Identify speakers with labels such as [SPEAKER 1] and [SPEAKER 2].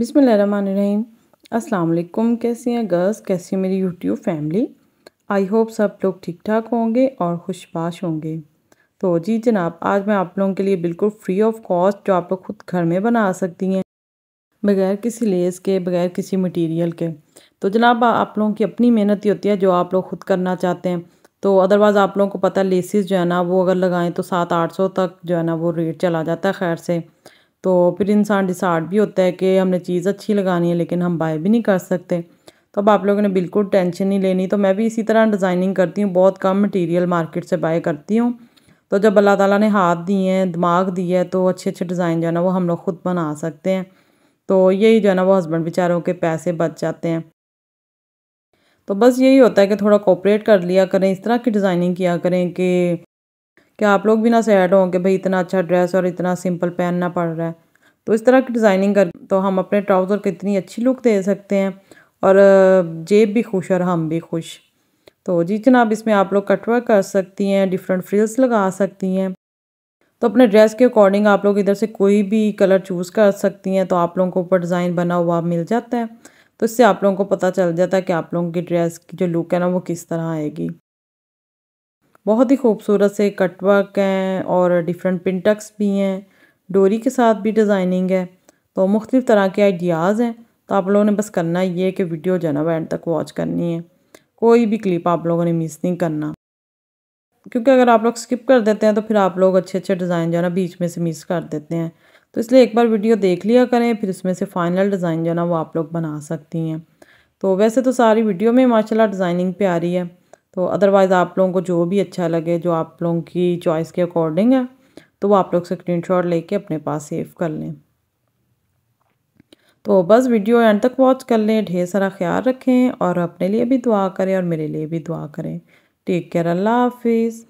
[SPEAKER 1] बिसमीम अस्सलाम कैसी हैं गर्ल्स कैसी है मेरी यूट्यूब फैमिली आई होप सब लोग ठीक ठाक होंगे और खुशबाश होंगे तो जी जनाब आज मैं आप लोगों के लिए बिल्कुल फ्री ऑफ कॉस्ट जो आप लोग खुद घर में बना सकती हैं बगैर किसी लेस के बगैर किसी मटेरियल के तो जनाब आप लोगों की अपनी मेहनत ही होती है जो आप लोग खुद करना चाहते हैं तो अदरवाइज़ आप लोगों को पता है लेसिस जो है ना वो अगर लगाएं तो सात आठ सौ तक जो है ना वो रेट चला जाता है खैर से तो फिर इंसान डिसार्ड भी होता है कि हमने चीज़ अच्छी लगानी है लेकिन हम बाय भी नहीं कर सकते तो अब आप लोगों ने बिल्कुल टेंशन नहीं लेनी तो मैं भी इसी तरह डिज़ाइनिंग करती हूँ बहुत कम मटीरियल मार्केट से बाय करती हूँ तो जब अल्लाह ताला ने हाथ दिए हैं दिमाग दिए है तो अच्छे अच्छे डिज़ाइन जो है ना वो हम लोग ख़ुद बना सकते हैं तो यही जो है ना वो हस्बैंड बेचारों के पैसे बच जाते हैं तो बस यही होता है कि थोड़ा कोऑपरेट कर लिया करें इस तरह की डिज़ाइनिंग किया करें कि कि आप लोग भी ना सैड हों कि भाई इतना अच्छा ड्रेस और इतना सिंपल पहनना पड़ रहा है तो इस तरह की डिज़ाइनिंग कर तो हम अपने ट्राउज़र को इतनी अच्छी लुक दे सकते हैं और जेब भी खुश और हम भी खुश तो जी जनाब इसमें आप लोग कटवर्क कर सकती हैं डिफरेंट फ्रिल्स लगा सकती हैं तो अपने ड्रेस के अकॉर्डिंग आप लोग इधर से कोई भी कलर चूज़ कर सकती हैं तो आप लोगों को ऊपर डिज़ाइन बना हुआ मिल जाता है तो इससे आप लोगों को पता चल जाता है कि आप लोगों की ड्रेस की जो लुक है ना वो किस तरह आएगी बहुत ही खूबसूरत से कटवर्क हैं और डिफरेंट पिनटक्स भी हैं डोरी के साथ भी डिज़ाइनिंग है तो मुख्तलिफ़ तरह के आइडियाज़ हैं तो आप लोगों ने बस करना ये है कि वीडियो जो है एंड तक वॉच करनी है कोई भी क्लिप आप लोगों ने मिस नहीं करना क्योंकि अगर आप लोग स्किप कर देते हैं तो फिर आप लोग अच्छे अच्छे डिज़ाइन जो है ना बीच में से मिस कर देते हैं तो इसलिए एक बार वीडियो देख लिया करें फिर उसमें से फाइनल डिज़ाइन जो है ना वो आप लोग बना सकती हैं तो वैसे तो सारी वीडियो में माशाल्लाह डिज़ाइनिंग पे आ रही है तो अदरवाइज़ आप लोगों को जो भी अच्छा लगे जो आप लोगों की चॉइस के अकॉर्डिंग है तो वो आप लोग स्क्रीन शॉट लेके अपने पास सेव कर लें तो बस वीडियो एंड तक वॉच कर लें ढेर सारा ख्याल रखें और अपने लिए भी दुआ करें और मेरे लिए भी दुआ करें टेक केयर अल्लाह हाफिज़